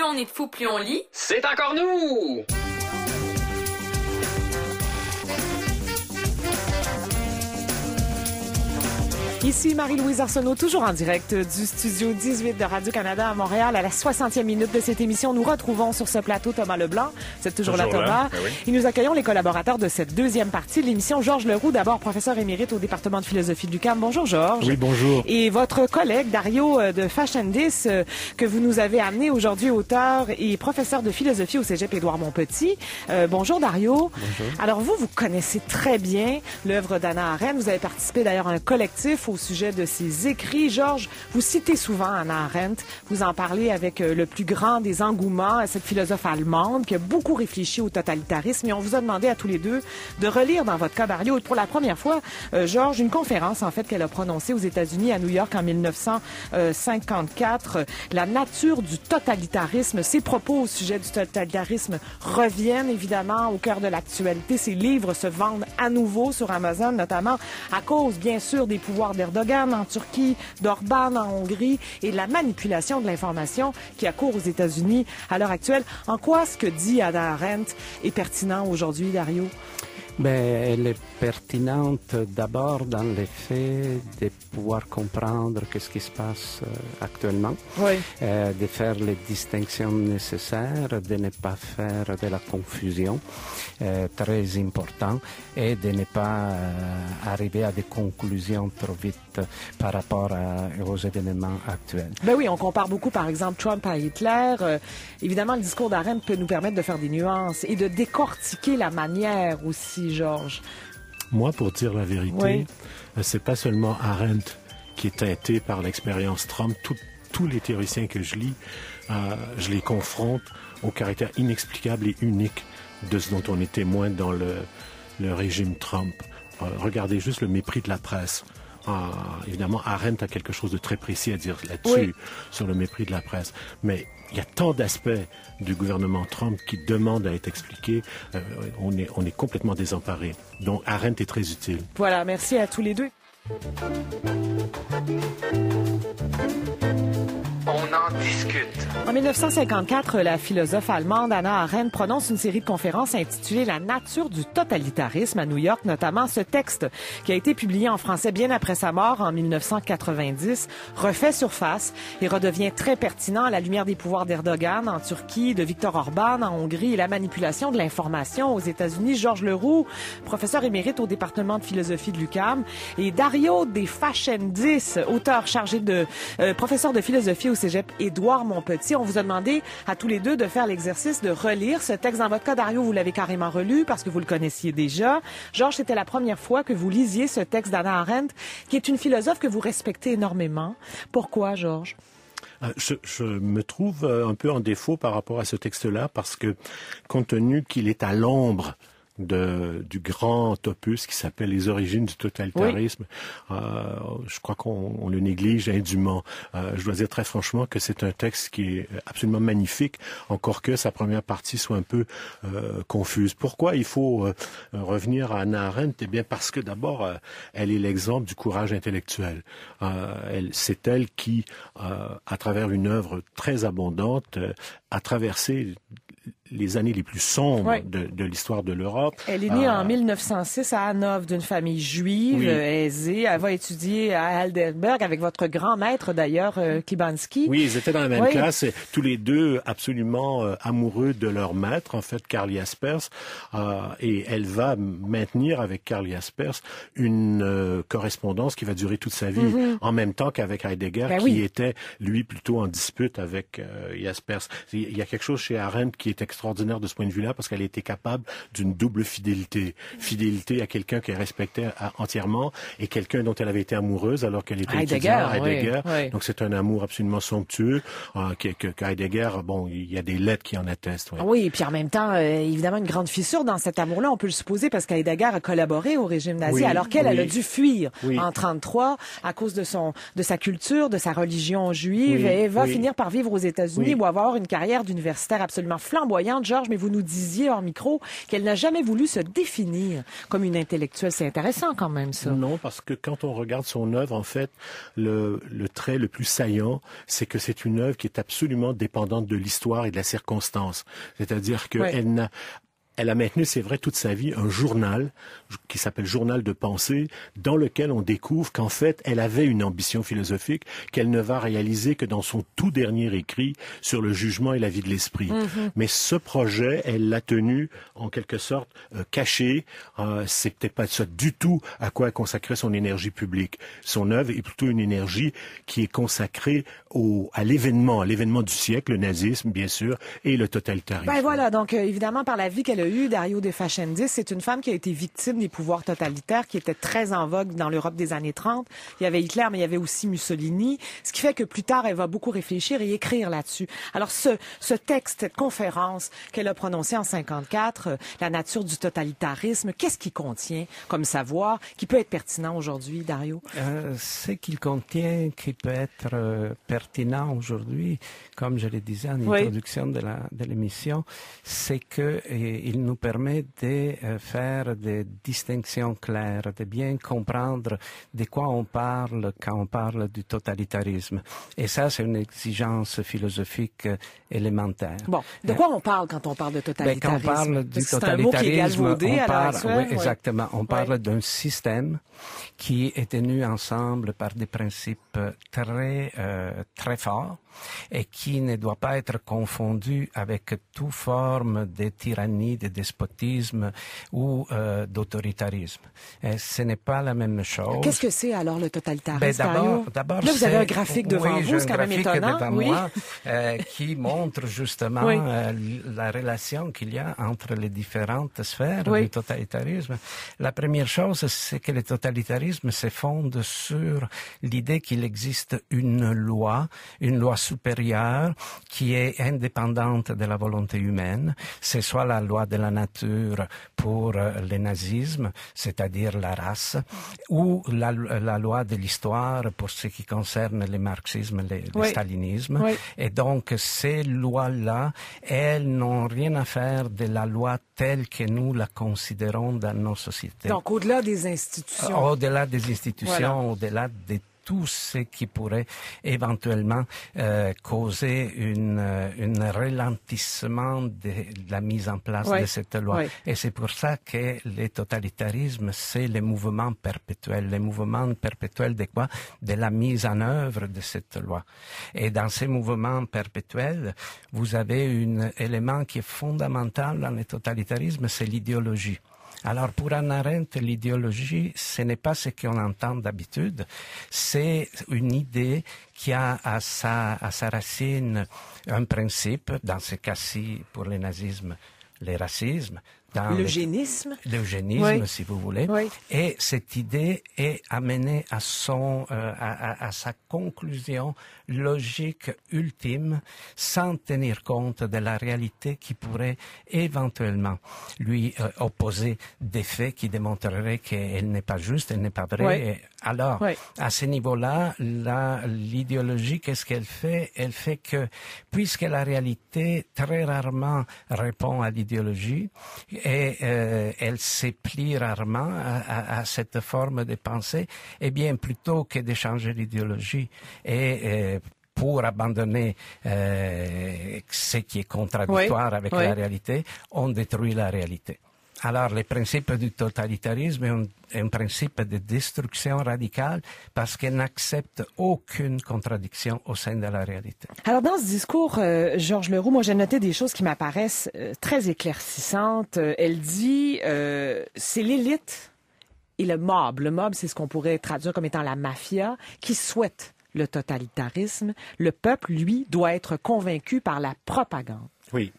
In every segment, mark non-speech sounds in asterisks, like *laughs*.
plus on est fou, plus on lit. C'est encore nous! Ici Marie-Louise Arsenault, toujours en direct du studio 18 de Radio-Canada à Montréal. À la 60e minute de cette émission, nous retrouvons sur ce plateau Thomas Leblanc. C'est toujours, là, Thomas. Ben et nous accueillons les collaborateurs de cette deuxième partie de l'émission. Georges Leroux, d'abord professeur émérite au département de philosophie du CAM. Bonjour, Georges. Oui, bonjour. Et votre collègue Dario euh, de Fashion Dis euh, que vous nous avez amené aujourd'hui, auteur et professeur de philosophie au cégep Édouard Montpetit. Euh, bonjour, Dario. Bonjour. Alors, vous, vous connaissez très bien l'œuvre d'Anna Arène. Vous avez participé d'ailleurs à un collectif au au sujet de ses écrits. Georges, vous citez souvent Anna Arendt. Vous en parlez avec euh, le plus grand des engouements, cette philosophe allemande qui a beaucoup réfléchi au totalitarisme. Et on vous a demandé à tous les deux de relire dans votre cas, pour la première fois, euh, Georges, une conférence en fait qu'elle a prononcée aux États-Unis à New York en 1954. Euh, la nature du totalitarisme, ses propos au sujet du totalitarisme reviennent évidemment au cœur de l'actualité. Ses livres se vendent à nouveau sur Amazon, notamment à cause, bien sûr, des pouvoirs d'Erdogan en Turquie, d'Orban en Hongrie et la manipulation de l'information qui a cours aux États-Unis à l'heure actuelle. En quoi ce que dit Anna Arendt est pertinent aujourd'hui, Dario? Ben, elle est pertinente d'abord dans les faits de pouvoir comprendre qu'est-ce qui se passe euh, actuellement, euh, de faire les distinctions nécessaires, de ne pas faire de la confusion, euh, très important, et de ne pas arriver à des conclusions trop vite par rapport aux événements actuels. Ben oui, on compare beaucoup, par exemple, Trump à Hitler. Euh, évidemment, le discours d'Arendt peut nous permettre de faire des nuances et de décortiquer la manière aussi, Georges. Moi, pour dire la vérité, ce euh, c'est pas seulement Arendt qui est teintée par l'expérience Trump. tous les théoriciens que je lis, euh, je les confronte au caractère inexplicable et unique de ce dont on est témoin dans le, régime Trump. regardez juste le mépris de la presse. Ah, évidemment, Arendt a quelque chose de très précis à dire là-dessus, sur le mépris de la presse. Mais il y a tant d'aspects du gouvernement Trump qui demandent à être expliqués. Euh, on, est, on est complètement désemparé. Donc Arendt est très utile. Voilà, merci à tous les deux. En 1954, la philosophe allemande Anna Arendt prononce une série de conférences intitulées « La nature du totalitarisme à New York, notamment ce texte qui a été publié en français bien après sa mort en 1990, refait surface et redevient très pertinent à la lumière des pouvoirs d'Erdogan en Turquie, de Viktor Orban en Hongrie et la manipulation de l'information aux États-Unis. Georges Leroux, professeur émérite au département de philosophie de l'UCAM et Dario De auteur chargé de euh, professeur de philosophie au Cégep Édouard Montpetit on vous a demandé à tous les deux de faire l'exercice de relire ce texte. Dans votre cas, Dario, vous l'avez carrément relu parce que vous le connaissiez déjà. Georges, c'était la première fois que vous lisiez ce texte d'Anna Arendt, qui est une philosophe que vous respectez énormément. Pourquoi, Georges? Euh, je, me trouve euh, un peu en défaut par rapport à ce texte-là parce que, compte tenu qu'il est à l'ombre de, du grand opus qui s'appelle Les origines du totalitarisme. Euh, je crois qu'on le néglige indûment. Euh, je dois dire très franchement que c'est un texte qui est absolument magnifique, encore que sa première partie soit un peu euh, confuse. Pourquoi il faut euh, revenir à Anna Arendt Eh bien parce que d'abord, euh, elle est l'exemple du courage intellectuel. Euh, c'est elle qui, à travers une œuvre très abondante, a traversé les années les plus sombres de, de l'histoire de l'Europe. Elle est née euh, en 1906 à Hanovre d'une famille juive euh, aisée. Elle va étudier à Heidelberg avec votre grand maître d'ailleurs, euh, Kibanski. Oui, ils étaient dans la même classe, tous les deux absolument amoureux de leur maître, en fait, Karl Jaspers. et elle va maintenir avec Karl Jaspers une correspondance qui va durer toute sa vie, mhm. en même temps qu'avec Heidegger, ben qui était, lui, plutôt en dispute avec Jaspers. Il y a quelque chose chez Arendt qui est extrêmement extraordinaire de ce point de vue-là parce qu'elle était capable d'une double fidélité. Fidélité à quelqu'un qu'elle respectait entièrement et quelqu'un dont elle avait été amoureuse alors qu'elle était Heidegger. À Heidegger. Donc c'est un amour absolument somptueux euh, que, Heidegger, bon, il y a des lettres qui en attestent. Oui, et puis en même temps, euh, évidemment, une grande fissure dans cet amour-là, on peut le supposer parce qu'Heidegger a collaboré au régime nazi alors qu'elle, elle a dû fuir en 33 à cause de son, de sa culture, de sa religion juive et va finir par vivre aux États-Unis ou avoir une carrière d'universitaire absolument flamboyante Georges, mais vous nous disiez hors micro qu'elle n'a jamais voulu se définir comme une intellectuelle. C'est intéressant quand même, ça. Non, parce que quand on regarde son œuvre, en fait, le, trait le plus saillant, c'est que c'est une œuvre qui est absolument dépendante de l'histoire et de la circonstance. C'est-à-dire qu'elle n'a elle a maintenu, c'est vrai, toute sa vie un journal qui s'appelle Journal de pensée, dans lequel on découvre qu'en fait, elle avait une ambition philosophique qu'elle ne va réaliser que dans son tout dernier écrit sur le jugement et la vie de l'esprit. Mhm. Mais ce projet, elle l'a tenu en quelque sorte euh, caché. Euh, C'était pas ça du tout à quoi consacrer son énergie publique. Son œuvre est plutôt une énergie qui est consacrée au, à l'événement, l'événement du siècle, le nazisme bien sûr, et le totalitarisme. Ben voilà, donc euh, évidemment par la vie qu'elle eu, Dario De Fachendis, c'est une femme qui a été victime des pouvoirs totalitaires qui étaient très en vogue dans l'Europe des années 30. Il y avait Hitler, mais il y avait aussi Mussolini, ce qui fait que plus tard, elle va beaucoup réfléchir et écrire là-dessus. Alors ce, texte, cette conférence qu'elle a prononcée en 54, euh, La nature du totalitarisme, qu'est-ce qu'il contient comme savoir qui peut être pertinent aujourd'hui, Dario? Euh, ce qu'il contient qui peut être euh, pertinent aujourd'hui, comme je le disais en introduction de l'émission, c'est qu'il nous permet de euh, faire des distinctions claires, de bien comprendre de quoi on parle quand on parle du totalitarisme. Et ça, c'est une exigence philosophique euh, élémentaire. Bon, de quoi on parle quand on parle de totalitarisme? Ben, quand on parle du totalitarisme, un mot qui on parle, exactement, on parle d'un système qui est tenu ensemble par des principes très, euh, très forts et qui ne doit pas être confondu avec toute forme de tyrannie, de despotisme ou euh, d'autoritarisme. Euh, ce n'est pas la même chose. Qu'est-ce que c'est alors le totalitarisme ben, D'abord, là vous avez un graphique devant vous, quand même étonnant, euh, qui *laughs* montre justement la relation qu'il y a entre les différentes sphères du totalitarisme. La première chose, c'est que le totalitarisme se fonde sur l'idée qu'il existe une loi, une loi supérieure qui est indépendante de la volonté humaine. C'est soit la loi de la nature pour euh, le nazisme, c'est-à-dire la race, ou la, loi de l'histoire pour ce qui concerne le marxisme, le, stalinisme. Et donc, ces lois-là, elles n'ont rien à faire de la loi telle que nous la considérons dans nos sociétés. Donc, au-delà des institutions. Au-delà des institutions, au-delà des tout ce qui pourrait éventuellement euh, causer une, euh, ralentissement de, la mise en place de cette loi. Et c'est pour ça que les totalitarismes, c'est les mouvements perpétuels, les mouvements perpétuels de quoi De la mise en œuvre de cette loi. Et dans ces mouvements perpétuels, vous avez un élément qui est fondamental dans les totalitarismes, c'est l'idéologie. Alors pour Anna Arendt, l'idéologie, ce n'est pas ce qu'on entend d'habitude, c'est une idée qui a à sa, à sa racine un principe, dans ce cas-ci pour le nazisme, le racisme, l'eugénisme. L'eugénisme, si vous voulez. Et cette idée est amenée à son, euh, à, à, sa conclusion logique ultime, sans tenir compte de la réalité qui pourrait éventuellement lui euh, opposer des faits qui démontreraient qu'elle n'est pas juste, elle n'est pas vraie. alors, à ce niveau-là, l'idéologie, qu'est-ce qu'elle fait Elle fait que, puisque la réalité très rarement répond à l'idéologie, et euh, elle s'est plie rarement à, cette forme de pensée, eh bien plutôt que d'échanger l'idéologie et euh, pour abandonner euh, ce qui est contradictoire avec la réalité, on détruit la réalité. Alors, le principe du totalitarisme est un, principe de destruction radicale parce qu'elle n'accepte aucune contradiction au sein de la réalité. Alors, dans ce discours, euh, Georges Leroux, moi, j'ai noté des choses qui m'apparaissent euh, très éclaircissantes. Euh, elle dit, c'est l'élite et le mob. Le mob, c'est ce qu'on pourrait traduire comme étant la mafia qui souhaite le totalitarisme. Le peuple, lui, doit être convaincu par la propagande. Oui,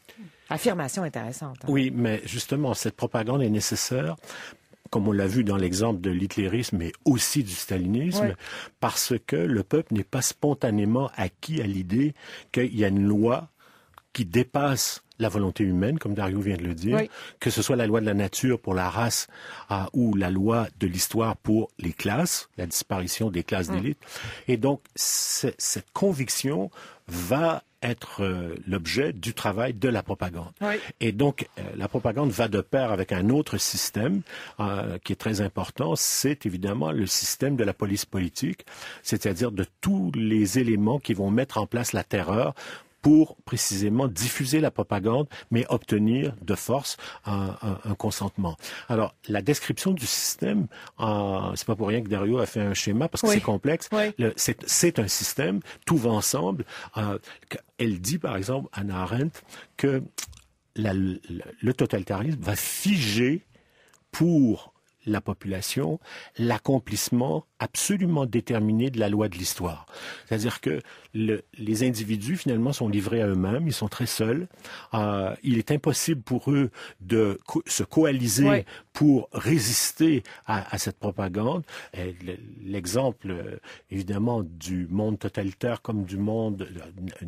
Affirmation intéressante. Hein. Oui, mais justement, cette propagande est nécessaire comme on l'a vu dans l'exemple de l'hitlérisme, mais aussi du stalinisme, parce que le peuple n'est pas spontanément acquis à l'idée qu'il y a une loi qui dépasse la volonté humaine, comme Dario vient de le dire, que ce soit la loi de la nature pour la race ah, ou la loi de l'histoire pour les classes, la disparition des classes mm. d'élite. Et donc, cette conviction va être euh, l'objet du travail de la propagande. Et donc, euh, la propagande va de pair avec un autre système euh, qui est très important, c'est évidemment le système de la police politique, c'est-à-dire de tous les éléments qui vont mettre en place la terreur pour précisément diffuser la propagande, mais obtenir de force un, consentement. Alors, la description du système, euh, c'est pas pour rien que Dario a fait un schéma parce que c'est complexe. C'est un système, tout va ensemble. Euh, elle dit, par exemple, Anna Arendt, que le, le, totalitarisme va figer pour la population l'accomplissement absolument déterminé de la loi de l'histoire. C'est-à-dire que les individus, finalement, sont livrés à eux-mêmes, ils sont très seuls. Euh, il est impossible pour eux de se coaliser pour résister à, cette propagande. L'exemple, évidemment, du monde totalitaire comme du monde, euh,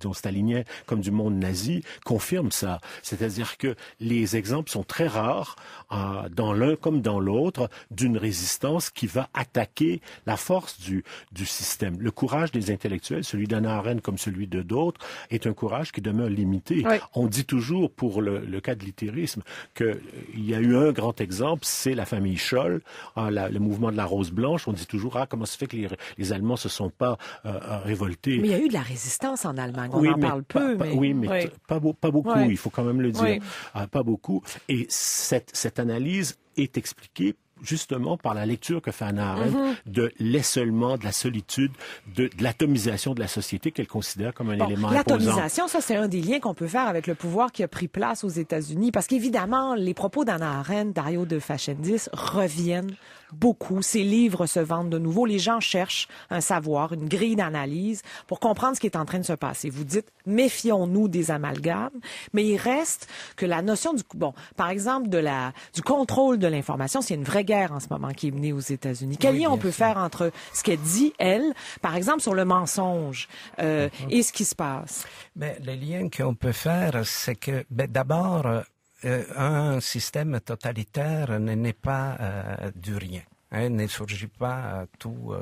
dont stalinien, comme du monde nazi, confirme ça. C'est-à-dire que les exemples sont très rares, euh, dans l'un comme dans l'autre d'une résistance qui va attaquer la force du, du système. Le courage des intellectuels, celui d'Anna Arendt comme celui de d'autres, est un courage qui demeure limité. On dit toujours, pour le, cas de que qu'il euh, y a eu un grand exemple, c'est la famille Scholl, euh, le mouvement de la Rose Blanche. On dit toujours, ah, comment se fait que les, les Allemands se sont pas euh, révoltés? Mais il y a eu de la résistance en Allemagne. On en parle peu. Oui, mais Pas, beaucoup, il faut quand même le dire. Ah, pas beaucoup. Et cette, cette analyse est expliqué justement par la lecture que fait Anna Arendt mhm. de l'essolement, de la solitude, de, l'atomisation de la société qu'elle considère comme un élément important. L'atomisation, ça c'est un des liens qu'on peut faire avec le pouvoir qui a pris place aux États-Unis, parce qu'évidemment, les propos d'Anna Arendt, Dario de Fashendis, reviennent beaucoup. Ces livres se vendent de nouveau. Les gens cherchent un savoir, une grille d'analyse pour comprendre ce qui est en train de se passer. Vous dites, méfions-nous des amalgames, mais il reste que la notion du, bon, par exemple, de la, du contrôle de l'information, c'est une vraie guerre en ce moment qui est menée aux États-Unis. Quel lien on peut faire entre ce qu'elle dit, elle, par exemple, sur le mensonge euh, mm-hmm. et ce qui se passe? Mais le lien qu'on peut faire, c'est que, ben, d'abord, euh, euh, un système totalitaire n'est pas euh, du rien. Il hein, ne surgit pas euh, tout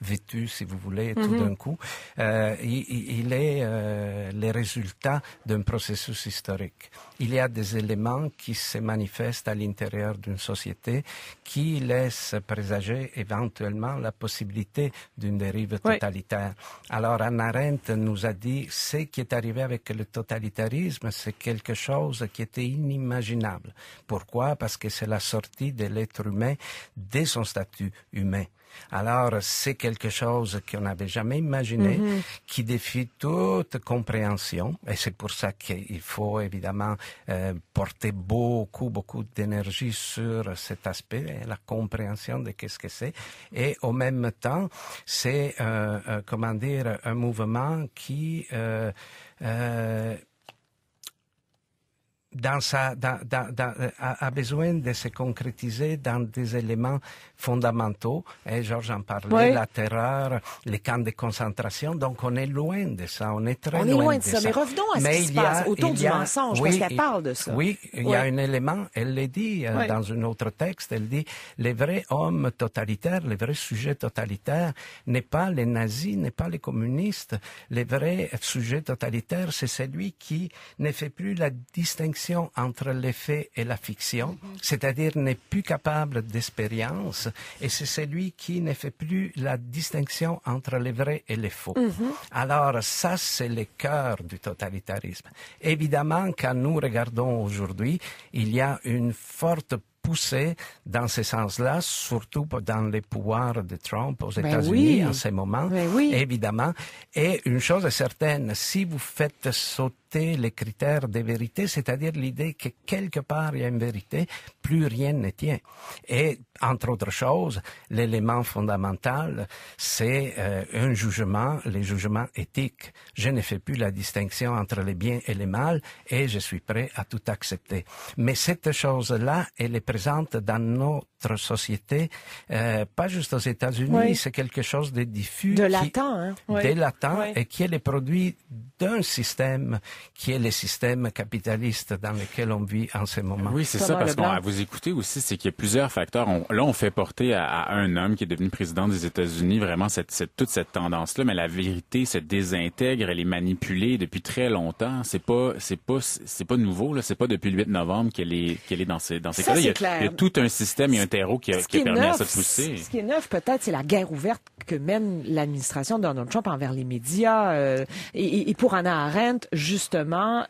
vêtu, si vous voulez, tout mhm. d'un coup. il, est le résultat d'un processus historique il y a des éléments qui se manifestent à l'intérieur d'une société qui laissent présager éventuellement la possibilité d'une dérive totalitaire. Alors Anna Arendt nous a dit ce qui est arrivé avec le totalitarisme, c'est quelque chose qui était inimaginable. Pourquoi Parce que c'est la sortie de l'être humain de son statut humain. Alors, c'est quelque chose qu'on n'avait jamais imaginé, mhm. qui défie toute compréhension. Et c'est pour ça qu'il faut évidemment euh, porter beaucoup, beaucoup d'énergie sur cet aspect, la compréhension de qu'est-ce que c'est. Et au même temps, c'est, euh, euh, comment dire, un mouvement qui dans sa, dans, dans, euh, a, besoin de se concrétiser dans des éléments fondamentaux. Et eh, Georges en parlait, la terreur, les camps de concentration. Donc on est loin de ça, on est très loin, de, ça. Mais revenons à ce qui se a, passe autour du mensonge, oui, parce qu'elle parle de ça. Oui, il y a un élément, elle le dit euh, dans un autre texte, elle dit, les vrais hommes totalitaires, les vrais sujets totalitaires, n'est pas les nazis, n'est pas les communistes. Les vrais sujets totalitaires, c'est celui qui ne fait plus la distinction entre les faits et la fiction, mhm. c'est-à-dire n'est plus capable d'expérience, et c'est celui qui ne fait plus la distinction entre les vrais et les faux. Mhm. Alors ça, c'est le cœur du totalitarisme. Évidemment, quand nous regardons aujourd'hui, il y a une forte poussée dans ce sens-là, surtout dans les pouvoirs de Trump aux ben États-Unis en ce moment, ben oui. évidemment. Et une chose est certaine, si vous faites sauter les critères des vérités, c'est-à-dire l'idée que quelque part il y a une vérité, plus rien ne tient. Et entre autres choses, l'élément fondamental, c'est euh, un jugement, les jugements éthiques. Je ne fais plus la distinction entre les biens et les mal et je suis prêt à tout accepter. Mais cette chose-là, elle est présente dans notre société, euh, pas juste aux États-Unis, c'est quelque chose de diffus. De latent. Hein? De latent et qui est le produit d'un système qui est le système capitaliste dans lequel on vit en ce moment. Oui, c'est ça, parce qu'on vous écoutez aussi, c'est qu'il y a plusieurs facteurs. là, on fait porter à, un homme qui est devenu président des États-Unis vraiment cette, cette, toute cette tendance-là, mais la vérité se désintègre, elle est manipulée depuis très longtemps. C'est pas, c'est pas, c'est pas nouveau là. C'est pas depuis le 8 novembre qu'elle est, qu'elle est dans ces, dans ces cas-là. Il, y a tout un système et un terreau qui, a, qui, a permis à ça pousser. Ce qui est neuf, peut-être, c'est la guerre ouverte que mène l'administration Donald Trump envers les médias euh, et, et pour Anna Arendt, justement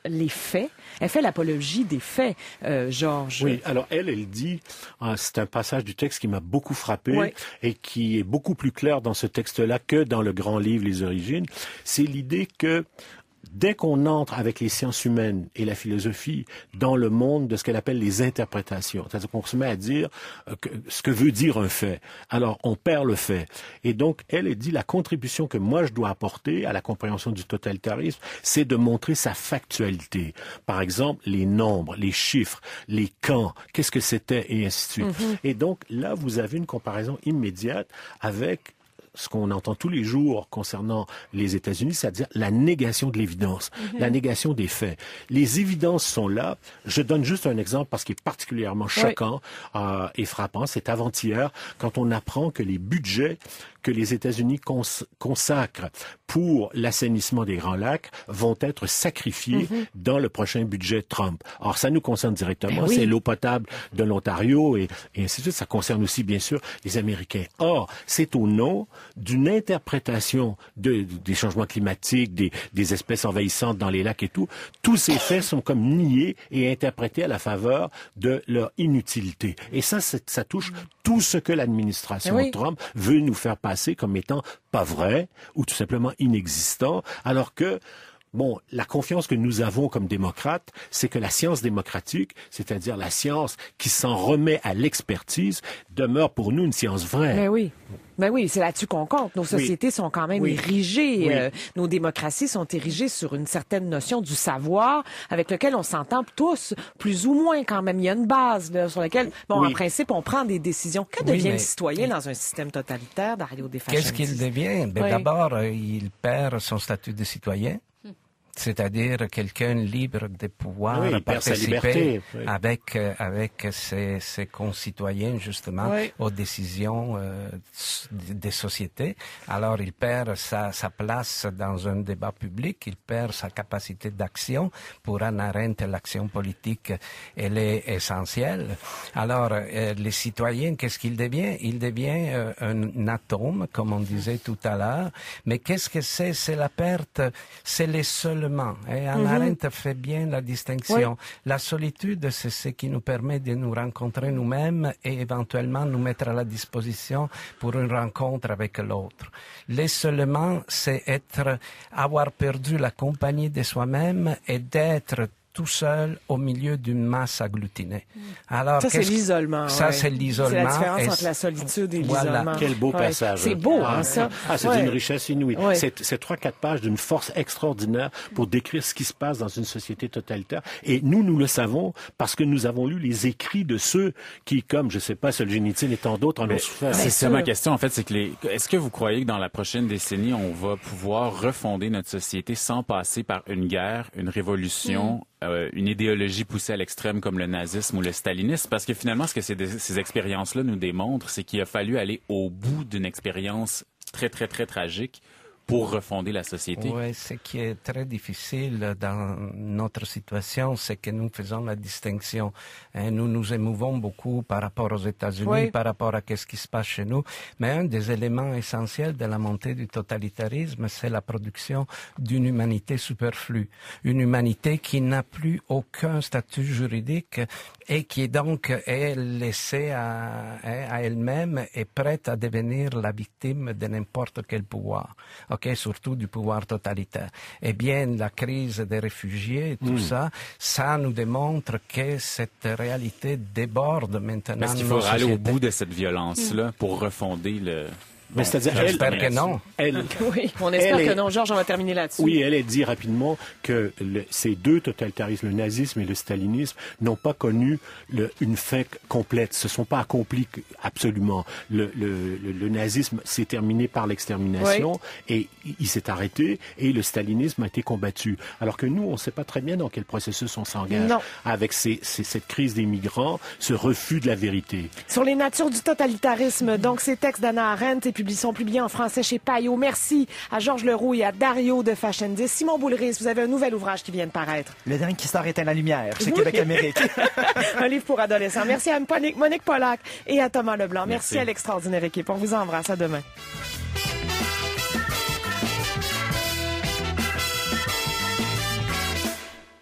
les faits. Elle fait l'apologie des faits, euh, Georges. Oui, alors elle, elle dit, ah, c'est un passage du texte qui m'a beaucoup frappé et qui est beaucoup plus clair dans ce texte-là que dans le grand livre Les Origines, c'est l'idée que dès qu'on entre avec les sciences humaines et la philosophie dans le monde de ce qu'elle appelle les interprétations, c'est-à-dire qu'on se met à dire euh, ce que veut dire un fait, alors on perd le fait. Et donc, elle dit, la contribution que moi je dois apporter à la compréhension du totalitarisme, c'est de montrer sa factualité. Par exemple, les nombres, les chiffres, les camps, qu'est-ce que c'était, et ainsi de suite. Mm-hmm. Et donc, là, vous avez une comparaison immédiate avec ce qu'on entend tous les jours concernant les États-Unis, c'est-à-dire la négation de l'évidence, mhm. la négation des faits. Les évidences sont là. Je donne juste un exemple parce qu'il est particulièrement choquant euh, et frappant. C'est avant-hier quand on apprend que les budgets que les États-Unis consacrent pour l'assainissement des Grands Lacs vont être sacrifiés mhm. dans le prochain budget Trump. Or, ça nous concerne directement. Ben c'est l'eau potable de l'Ontario et, et ainsi de suite. Ça concerne aussi, bien sûr, les Américains. Or, c'est au nom d'une interprétation des changements climatiques, des, espèces envahissantes dans les lacs et tout, tous ces faits sont comme niés et interprétés à la faveur de leur inutilité. Et ça, ça touche tout ce que l'administration eh Trump veut nous faire passer comme étant pas vrai ou tout simplement inexistant, alors que bon, la confiance que nous avons comme démocrates, c'est que la science démocratique, c'est-à-dire la science qui s'en remet à l'expertise, demeure pour nous une science vraie. Mais ben oui. Ben oui, c'est là-dessus qu'on compte. Nos sociétés sont quand même érigées, euh, nos démocraties sont érigées sur une certaine notion du savoir avec lequel on s'entend tous, plus ou moins quand même. Il y a une base sur laquelle, bon, en principe, on prend des décisions. Que devient le citoyen dans un système totalitaire, Dario De Qu'est-ce qu'il devient? Ben, d'abord, euh, il perd son statut de citoyen c'est-à-dire quelqu'un libre de pouvoir participer avec euh, avec ses, ses concitoyens justement aux décisions euh, des sociétés. Alors il perd sa, sa, place dans un débat public, il perd sa capacité d'action pour en arrêter l'action politique. Elle est essentielle. Alors euh, les citoyens, qu'est-ce qu'il devient Il devient un atome, comme on disait tout à l'heure. Mais qu'est-ce que c'est C'est la perte. C'est les seuls et hein. Anna mhm. fait bien la distinction. La solitude, c'est ce qui nous permet de nous rencontrer nous-mêmes et éventuellement nous mettre à la disposition pour une rencontre avec l'autre. L'isolement, c'est être, avoir perdu la compagnie de soi-même et d'être tout seul au milieu d'une masse agglutinée. Mm. Alors, ça, c'est l'isolement. Ça, c'est l'isolement. C'est la différence entre la solitude et l'isolement. Voilà. Quel beau passage. C'est beau, hein, ah. ça. Ah, c'est une richesse inouïe. C'est trois, quatre pages d'une force extraordinaire pour décrire ce qui se passe dans une société totalitaire. Et nous, nous le savons parce que nous avons lu les écrits de ceux qui, comme, je sais pas, Solzhenitsyn et tant d'autres, en ont souffert. C'est ma question, en fait. C'est que est-ce que vous croyez que dans la prochaine décennie, on va pouvoir refonder notre société sans passer par une guerre, une révolution, mm. Euh, une idéologie poussée à l'extrême comme le nazisme ou le stalinisme, parce que finalement, ce que ces, ces expériences-là nous démontrent, c'est qu'il a fallu aller au bout d'une expérience très, très, très tragique pour refonder la société. Oui, ce qui est très difficile dans notre situation, c'est que nous faisons la distinction. Hein. nous nous émouvons beaucoup par rapport aux États-Unis, par rapport à ce qui se passe chez nous. Mais un des éléments essentiels de la montée du totalitarisme, c'est la production d'une humanité superflue. Une humanité qui n'a plus aucun statut juridique et qui donc est laissée à, hein, à elle-même et prête à devenir la victime de n'importe quel pouvoir ok, surtout du pouvoir totalitaire. Eh bien, la crise des réfugiés, et tout hmm. ça, ça nous démontre que cette réalité déborde maintenant. Est-ce faut aller au bout de cette violence-là hmm. pour refonder le, cest à que non. Elle, *laughs* on espère que non. Georges, on va terminer là-dessus. Oui, elle a dit rapidement que ces deux totalitarismes, le nazisme et le stalinisme, n'ont pas connu une fin complète, ne sont pas accomplis absolument. Le, nazisme s'est terminé par l'extermination et il s'est arrêté et le stalinisme a été combattu. Alors que nous, on ne sait pas très bien dans quel processus on s'engage avec cette crise des migrants, ce refus de la vérité. Sur les natures du totalitarisme, donc ces textes d'Anna Arendt plus bien en français chez Payot. Merci à Georges Leroux et à Dario de Fashion 10. Simon Boulris, vous avez un nouvel ouvrage qui vient de paraître. Le dernier qui sort à la lumière c'est Québec Amérique. *laughs* un livre pour adolescents. Merci à Monique, Monique Pollack et à Thomas Leblanc. Merci, Merci à l'extraordinaire équipe. On vous embrasse. À demain.